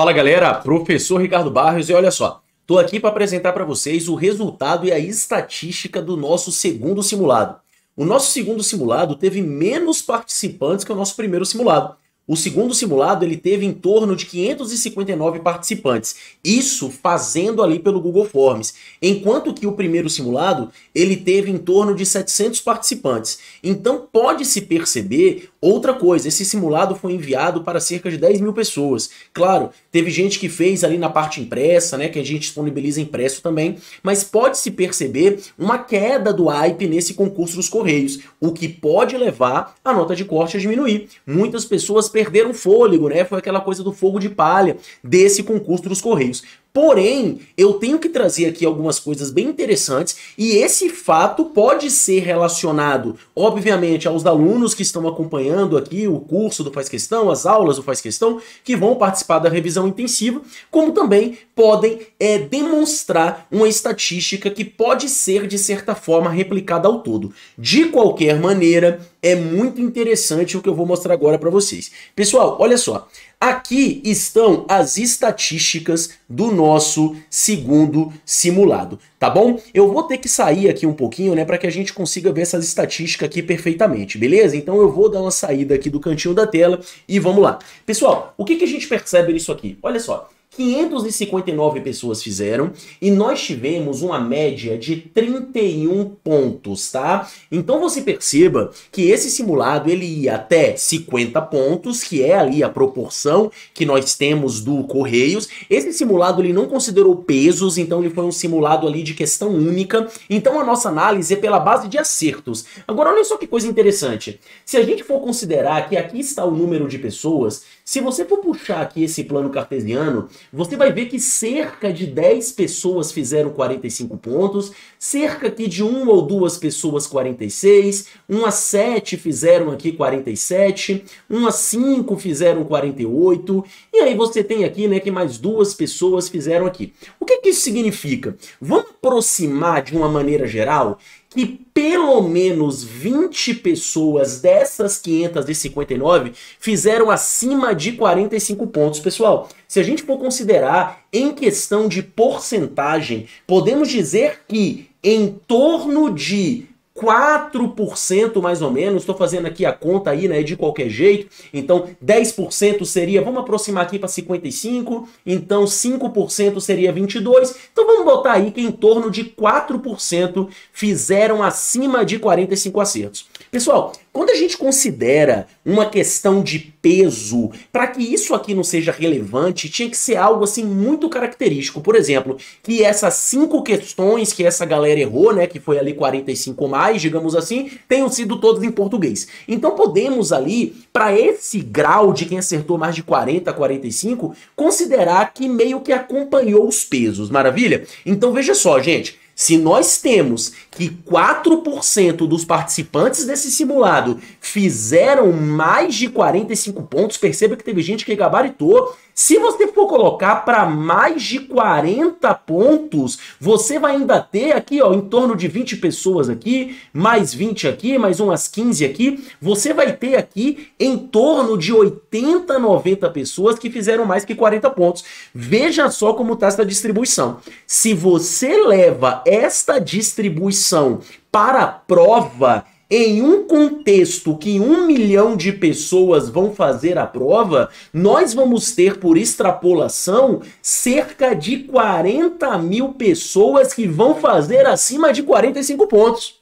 Fala galera, professor Ricardo Barros e olha só, estou aqui para apresentar para vocês o resultado e a estatística do nosso segundo simulado. O nosso segundo simulado teve menos participantes que o nosso primeiro simulado. O segundo simulado ele teve em torno de 559 participantes, isso fazendo ali pelo Google Forms, enquanto que o primeiro simulado ele teve em torno de 700 participantes. Então pode se perceber Outra coisa, esse simulado foi enviado para cerca de 10 mil pessoas. Claro, teve gente que fez ali na parte impressa, né? Que a gente disponibiliza impresso também, mas pode-se perceber uma queda do hype nesse concurso dos Correios, o que pode levar a nota de corte a diminuir. Muitas pessoas perderam fôlego, né? Foi aquela coisa do fogo de palha desse concurso dos Correios. Porém, eu tenho que trazer aqui algumas coisas bem interessantes e esse fato pode ser relacionado, obviamente, aos alunos que estão acompanhando aqui o curso do Faz Questão, as aulas do Faz Questão, que vão participar da revisão intensiva, como também podem é, demonstrar uma estatística que pode ser, de certa forma, replicada ao todo. De qualquer maneira, é muito interessante o que eu vou mostrar agora para vocês. Pessoal, olha só. Aqui estão as estatísticas do nosso segundo simulado, tá bom? Eu vou ter que sair aqui um pouquinho, né, para que a gente consiga ver essas estatísticas aqui perfeitamente, beleza? Então eu vou dar uma saída aqui do cantinho da tela e vamos lá. Pessoal, o que, que a gente percebe nisso aqui? Olha só, 559 pessoas fizeram e nós tivemos uma média de 31 pontos, tá? Então você perceba que esse simulado ele ia até 50 pontos, que é ali a proporção que nós temos do Correios. Esse simulado ele não considerou pesos, então ele foi um simulado ali de questão única. Então a nossa análise é pela base de acertos. Agora olha só que coisa interessante. Se a gente for considerar que aqui está o número de pessoas, se você for puxar aqui esse plano cartesiano, você vai ver que cerca de 10 pessoas fizeram 45 pontos, cerca aqui de uma ou duas pessoas 46, 1 a 7 fizeram aqui 47, 1 a 5 fizeram 48, e aí você tem aqui né, que mais duas pessoas fizeram aqui. O que, que isso significa? Vamos aproximar de uma maneira geral que pelo menos 20 pessoas dessas 559 fizeram acima de 45 pontos, pessoal. Se a gente for considerar em questão de porcentagem, podemos dizer que em torno de 4% mais ou menos, estou fazendo aqui a conta aí, né, de qualquer jeito. Então, 10% seria, vamos aproximar aqui para 55, então 5% seria 22. Então vamos botar aí que em torno de 4% fizeram acima de 45 acertos. Pessoal, quando a gente considera uma questão de peso, para que isso aqui não seja relevante, tinha que ser algo assim muito característico. Por exemplo, que essas cinco questões que essa galera errou, né, que foi ali 45 ou mais, digamos assim, tenham sido todas em português. Então podemos ali, para esse grau de quem acertou mais de 40, 45, considerar que meio que acompanhou os pesos, maravilha? Então veja só, gente, se nós temos que 4% dos participantes desse simulado fizeram mais de 45 pontos, perceba que teve gente que gabaritou se você for colocar para mais de 40 pontos, você vai ainda ter aqui, ó, em torno de 20 pessoas aqui, mais 20 aqui, mais umas 15 aqui, você vai ter aqui em torno de 80, 90 pessoas que fizeram mais que 40 pontos. Veja só como está essa distribuição. Se você leva esta distribuição para a prova, em um contexto que um milhão de pessoas vão fazer a prova, nós vamos ter, por extrapolação, cerca de 40 mil pessoas que vão fazer acima de 45 pontos.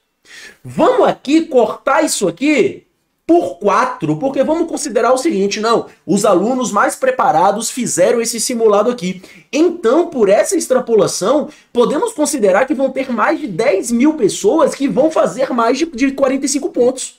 Vamos aqui cortar isso aqui por quatro, porque vamos considerar o seguinte, não, os alunos mais preparados fizeram esse simulado aqui. Então, por essa extrapolação, podemos considerar que vão ter mais de 10 mil pessoas que vão fazer mais de, de 45 pontos.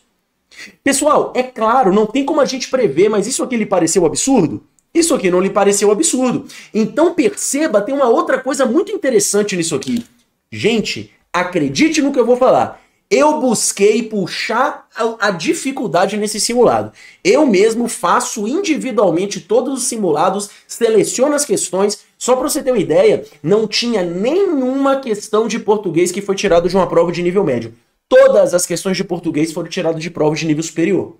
Pessoal, é claro, não tem como a gente prever, mas isso aqui lhe pareceu absurdo? Isso aqui não lhe pareceu absurdo. Então perceba, tem uma outra coisa muito interessante nisso aqui. Gente, acredite no que eu vou falar eu busquei puxar a, a dificuldade nesse simulado. Eu mesmo faço individualmente todos os simulados, seleciono as questões. Só para você ter uma ideia, não tinha nenhuma questão de português que foi tirada de uma prova de nível médio. Todas as questões de português foram tiradas de prova de nível superior.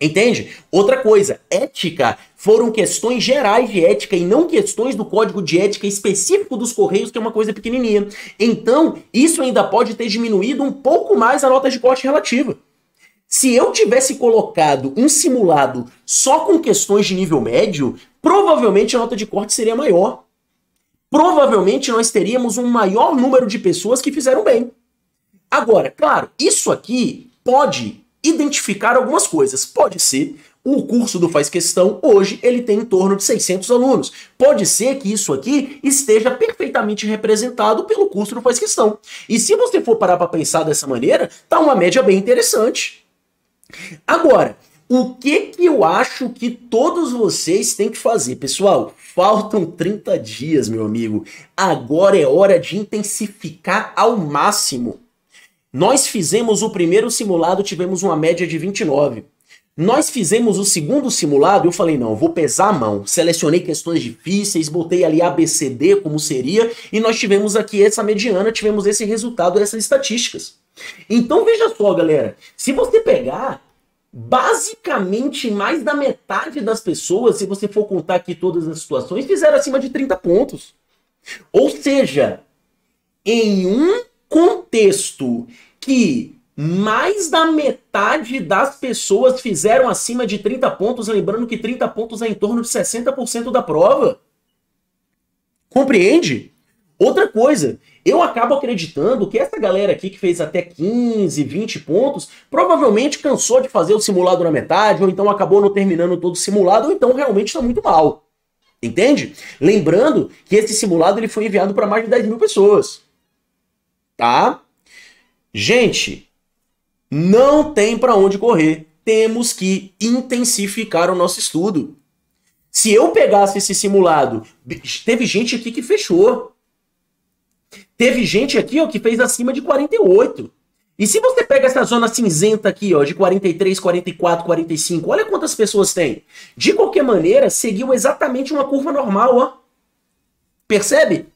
Entende? Outra coisa, ética foram questões gerais de ética e não questões do código de ética específico dos Correios, que é uma coisa pequenininha. Então, isso ainda pode ter diminuído um pouco mais a nota de corte relativa. Se eu tivesse colocado um simulado só com questões de nível médio, provavelmente a nota de corte seria maior. Provavelmente nós teríamos um maior número de pessoas que fizeram bem. Agora, claro, isso aqui pode identificar algumas coisas. Pode ser o curso do Faz Questão, hoje, ele tem em torno de 600 alunos. Pode ser que isso aqui esteja perfeitamente representado pelo curso do Faz Questão. E se você for parar para pensar dessa maneira, tá uma média bem interessante. Agora, o que que eu acho que todos vocês têm que fazer? Pessoal, faltam 30 dias, meu amigo. Agora é hora de intensificar ao máximo nós fizemos o primeiro simulado, tivemos uma média de 29. Nós fizemos o segundo simulado, eu falei, não, vou pesar a mão. Selecionei questões difíceis, botei ali ABCD como seria, e nós tivemos aqui essa mediana, tivemos esse resultado, essas estatísticas. Então veja só, galera, se você pegar basicamente mais da metade das pessoas, se você for contar aqui todas as situações, fizeram acima de 30 pontos. Ou seja, em um contexto que mais da metade das pessoas fizeram acima de 30 pontos, lembrando que 30 pontos é em torno de 60% da prova. Compreende? Outra coisa, eu acabo acreditando que essa galera aqui que fez até 15, 20 pontos, provavelmente cansou de fazer o simulado na metade, ou então acabou não terminando todo o simulado, ou então realmente está muito mal. Entende? Lembrando que esse simulado ele foi enviado para mais de 10 mil pessoas tá? Gente, não tem para onde correr. Temos que intensificar o nosso estudo. Se eu pegasse esse simulado, teve gente aqui que fechou. Teve gente aqui ó, que fez acima de 48. E se você pega essa zona cinzenta aqui, ó, de 43, 44, 45, olha quantas pessoas tem. De qualquer maneira, seguiu exatamente uma curva normal, ó. Percebe?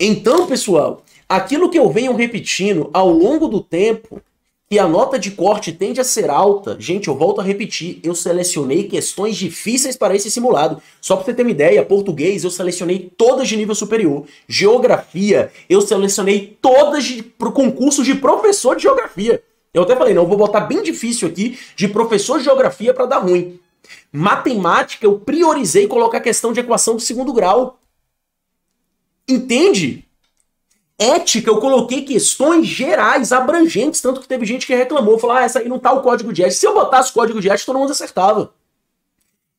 Então, pessoal, Aquilo que eu venho repetindo ao longo do tempo, que a nota de corte tende a ser alta, gente, eu volto a repetir, eu selecionei questões difíceis para esse simulado. Só para você ter uma ideia, português eu selecionei todas de nível superior. Geografia, eu selecionei todas para o concurso de professor de geografia. Eu até falei, não, vou botar bem difícil aqui, de professor de geografia para dar ruim. Matemática, eu priorizei colocar a questão de equação do segundo grau. Entende? ética, eu coloquei questões gerais, abrangentes, tanto que teve gente que reclamou, falou, ah, essa aí não tá o código de ética. Se eu botasse o código de ética, todo mundo acertava.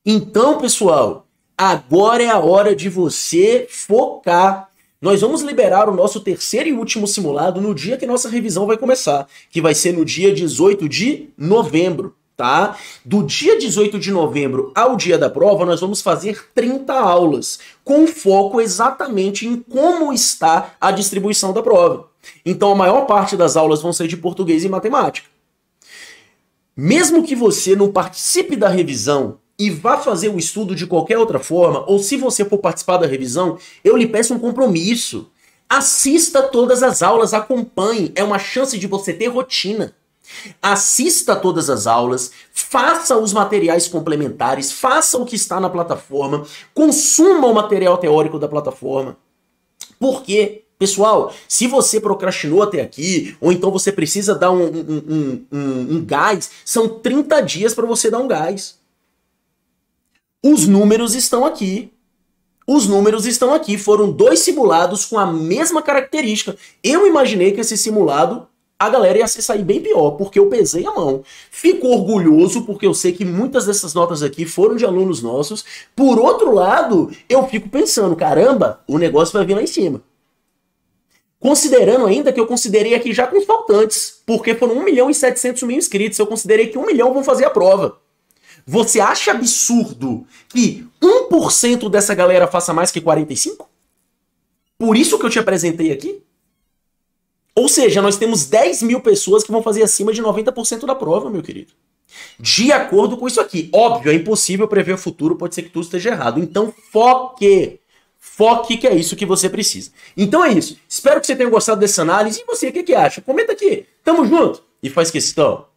Então, pessoal, agora é a hora de você focar. Nós vamos liberar o nosso terceiro e último simulado no dia que nossa revisão vai começar, que vai ser no dia 18 de novembro tá? Do dia 18 de novembro ao dia da prova, nós vamos fazer 30 aulas, com foco exatamente em como está a distribuição da prova. Então, a maior parte das aulas vão ser de português e matemática. Mesmo que você não participe da revisão e vá fazer o estudo de qualquer outra forma, ou se você for participar da revisão, eu lhe peço um compromisso. Assista todas as aulas, acompanhe. É uma chance de você ter rotina. Assista todas as aulas, faça os materiais complementares, faça o que está na plataforma, consuma o material teórico da plataforma. Porque, pessoal, se você procrastinou até aqui, ou então você precisa dar um, um, um, um gás, são 30 dias para você dar um gás. Os números estão aqui. Os números estão aqui. Foram dois simulados com a mesma característica. Eu imaginei que esse simulado a galera ia se sair bem pior, porque eu pesei a mão. Fico orgulhoso, porque eu sei que muitas dessas notas aqui foram de alunos nossos. Por outro lado, eu fico pensando, caramba, o negócio vai vir lá em cima. Considerando ainda que eu considerei aqui já com os faltantes, porque foram 1 milhão e 700 mil inscritos, eu considerei que 1 milhão vão fazer a prova. Você acha absurdo que 1% dessa galera faça mais que 45? Por isso que eu te apresentei aqui? Ou seja, nós temos 10 mil pessoas que vão fazer acima de 90% da prova, meu querido. De acordo com isso aqui. Óbvio, é impossível prever o futuro, pode ser que tudo esteja errado. Então foque. Foque que é isso que você precisa. Então é isso. Espero que você tenha gostado dessa análise. E você, o que, é que acha? Comenta aqui. Tamo junto. E faz questão.